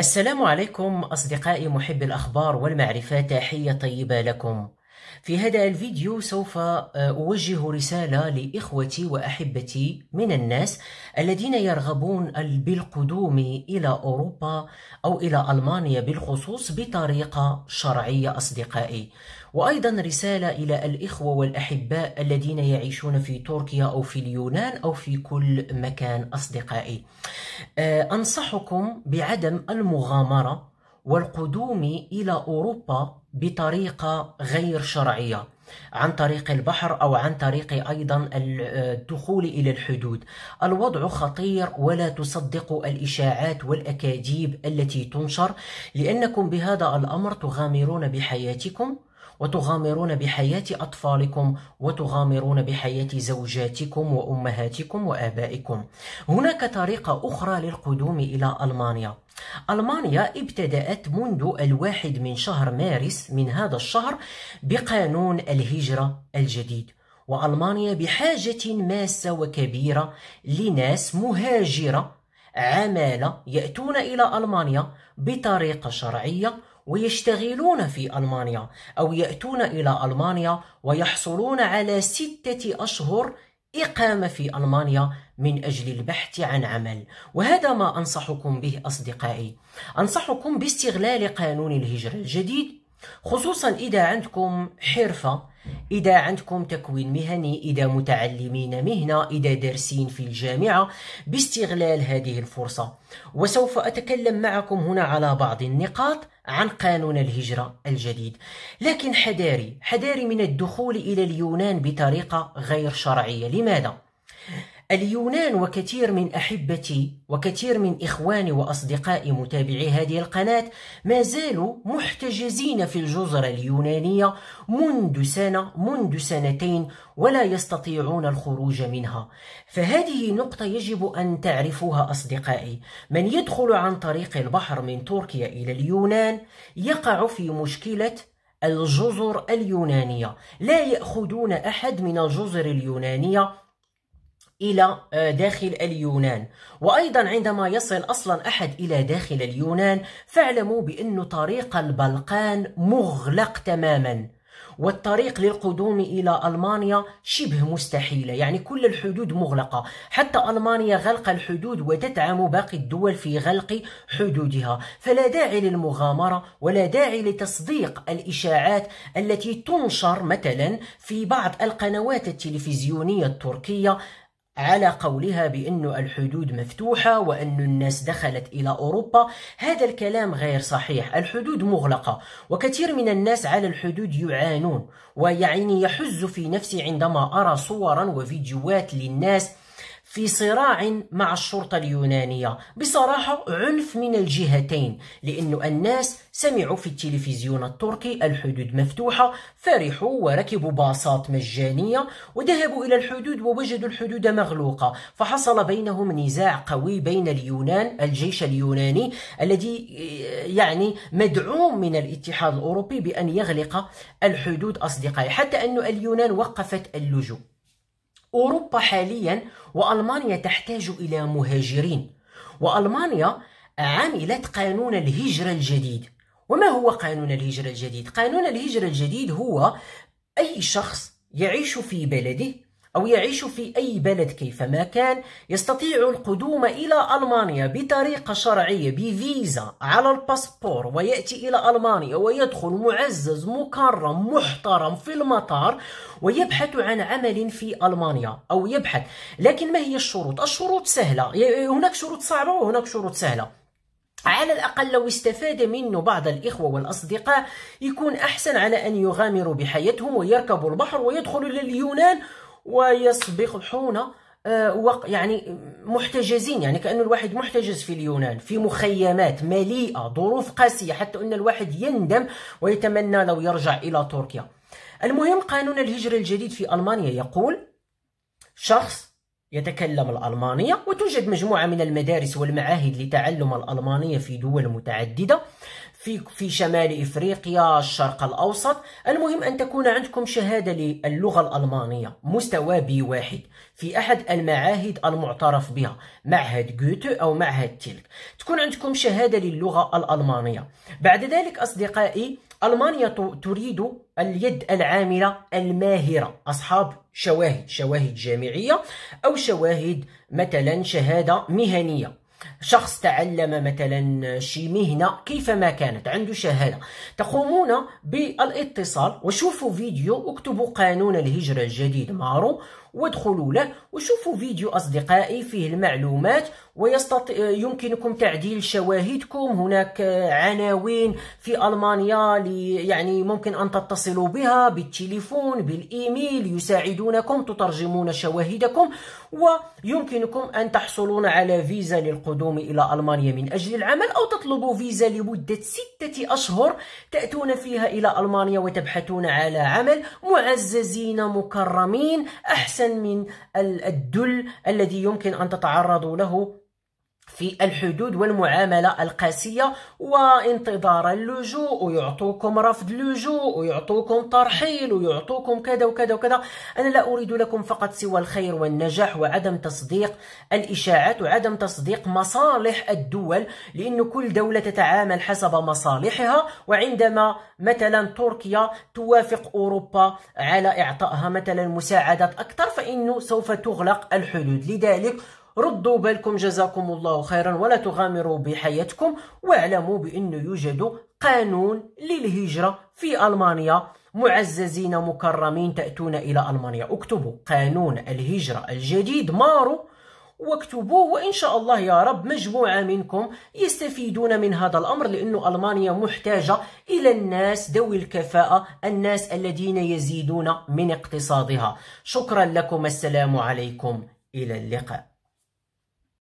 السلام عليكم أصدقائي محبي الأخبار والمعرفة تحية طيبة لكم في هذا الفيديو سوف آه، أوجه رسالة لإخوتي وأحبتي من الناس الذين يرغبون بالقدوم إلى أوروبا أو إلى ألمانيا بالخصوص بطريقة شرعية أصدقائي وأيضا رسالة إلى الإخوة والأحباء الذين يعيشون في تركيا أو في اليونان أو في كل مكان أصدقائي آه، أنصحكم بعدم المغامرة والقدوم إلى أوروبا بطريقة غير شرعية عن طريق البحر أو عن طريق أيضا الدخول إلى الحدود الوضع خطير ولا تصدق الإشاعات والأكاذيب التي تنشر لأنكم بهذا الأمر تغامرون بحياتكم وتغامرون بحياة أطفالكم وتغامرون بحياة زوجاتكم وأمهاتكم وآبائكم هناك طريقة أخرى للقدوم إلى ألمانيا ألمانيا ابتدأت منذ الواحد من شهر مارس من هذا الشهر بقانون الهجرة الجديد وألمانيا بحاجة ماسة وكبيرة لناس مهاجرة عمالة يأتون إلى ألمانيا بطريقة شرعية ويشتغلون في ألمانيا أو يأتون إلى ألمانيا ويحصلون على ستة أشهر إقامة في ألمانيا من أجل البحث عن عمل وهذا ما أنصحكم به أصدقائي أنصحكم باستغلال قانون الهجرة الجديد خصوصا إذا عندكم حرفة إذا عندكم تكوين مهني إذا متعلمين مهنة إذا دارسين في الجامعة باستغلال هذه الفرصة وسوف أتكلم معكم هنا على بعض النقاط عن قانون الهجرة الجديد لكن حذاري حذاري من الدخول إلى اليونان بطريقة غير شرعية لماذا؟ اليونان وكثير من احبتي وكثير من اخواني واصدقائي متابعي هذه القناه ما زالوا محتجزين في الجزر اليونانيه منذ سنه منذ سنتين ولا يستطيعون الخروج منها فهذه نقطه يجب ان تعرفوها اصدقائي من يدخل عن طريق البحر من تركيا الى اليونان يقع في مشكله الجزر اليونانيه لا ياخذون احد من الجزر اليونانيه الى آه، داخل اليونان وايضا عندما يصل اصلا احد الى داخل اليونان فاعلموا بان طريق البلقان مغلق تماما والطريق للقدوم الى المانيا شبه مستحيله يعني كل الحدود مغلقه حتى المانيا غلق الحدود وتدعم باقي الدول في غلق حدودها فلا داعي للمغامره ولا داعي لتصديق الاشاعات التي تنشر مثلا في بعض القنوات التلفزيونيه التركيه على قولها بأن الحدود مفتوحة وأن الناس دخلت إلى أوروبا هذا الكلام غير صحيح الحدود مغلقة وكثير من الناس على الحدود يعانون ويعني يحز في نفسي عندما أرى صورا وفيديوهات للناس في صراع مع الشرطة اليونانية بصراحة عنف من الجهتين لأن الناس سمعوا في التلفزيون التركي الحدود مفتوحة فرحوا وركبوا باصات مجانية وذهبوا إلى الحدود ووجدوا الحدود مغلوقة فحصل بينهم نزاع قوي بين اليونان الجيش اليوناني الذي آه، يعني مدعوم من الاتحاد الأوروبي بأن يغلق الحدود أصدقائي حتى أن اليونان وقفت اللجوء أوروبا حاليا وألمانيا تحتاج إلى مهاجرين وألمانيا عملت قانون الهجرة الجديد وما هو قانون الهجرة الجديد؟ قانون الهجرة الجديد هو أي شخص يعيش في بلده أو يعيش في أي بلد كيفما كان يستطيع القدوم إلى ألمانيا بطريقة شرعية بفيزا على الباسبور ويأتي إلى ألمانيا ويدخل معزز مكرم محترم في المطار ويبحث عن عمل في ألمانيا أو يبحث لكن ما هي الشروط؟ الشروط سهلة هناك شروط صعبة وهناك شروط سهلة على الأقل لو استفاد منه بعض الإخوة والأصدقاء يكون أحسن على أن يغامروا بحياتهم ويركبوا البحر ويدخلوا لليونان آه، وق يعني محتجزين يعني كأن الواحد محتجز في اليونان في مخيمات مليئة ظروف قاسية حتى أن الواحد يندم ويتمنى لو يرجع إلى تركيا المهم قانون الهجرة الجديد في ألمانيا يقول شخص يتكلم الألمانية وتوجد مجموعة من المدارس والمعاهد لتعلم الألمانية في دول متعددة في في شمال افريقيا الشرق الاوسط المهم ان تكون عندكم شهاده للغه الالمانيه مستوى بي واحد في احد المعاهد المعترف بها معهد جوتو او معهد تلك تكون عندكم شهاده للغه الالمانيه بعد ذلك اصدقائي المانيا تريد اليد العامله الماهره اصحاب شواهد شواهد جامعيه او شواهد مثلا شهاده مهنيه شخص تعلم مثلا شي مهنه كيفما كانت عنده شهاده تقومون بالاتصال وشوفوا فيديو اكتبوا قانون الهجره الجديد مارو وادخلوا له وشوفوا فيديو أصدقائي فيه المعلومات ويستطيع يمكنكم تعديل شواهدكم هناك عناوين في ألمانيا يعني ممكن أن تتصلوا بها بالتليفون بالإيميل يساعدونكم تترجمون شواهدكم ويمكنكم أن تحصلون على فيزا للقدوم إلى ألمانيا من أجل العمل أو تطلبوا فيزا لمدة ستة أشهر تأتون فيها إلى ألمانيا وتبحثون على عمل معززين مكرمين أحسن أحسن من الدل الذي يمكن أن تتعرضوا له في الحدود والمعاملة القاسية وانتظار اللجوء ويعطوكم رفض لجوء ويعطوكم ترحيل ويعطوكم كذا وكذا وكذا أنا لا أريد لكم فقط سوى الخير والنجاح وعدم تصديق الإشاعات وعدم تصديق مصالح الدول لأن كل دولة تتعامل حسب مصالحها وعندما مثلا تركيا توافق أوروبا على إعطائها مثلا مساعدات أكثر فإنه سوف تغلق الحدود لذلك ردوا بالكم جزاكم الله خيرا ولا تغامروا بحياتكم واعلموا بأنه يوجد قانون للهجرة في ألمانيا معززين مكرمين تأتون إلى ألمانيا اكتبوا قانون الهجرة الجديد مارو واكتبوه وإن شاء الله يا رب مجموعة منكم يستفيدون من هذا الأمر لأن ألمانيا محتاجة إلى الناس ذوي الكفاءة الناس الذين يزيدون من اقتصادها شكرا لكم السلام عليكم إلى اللقاء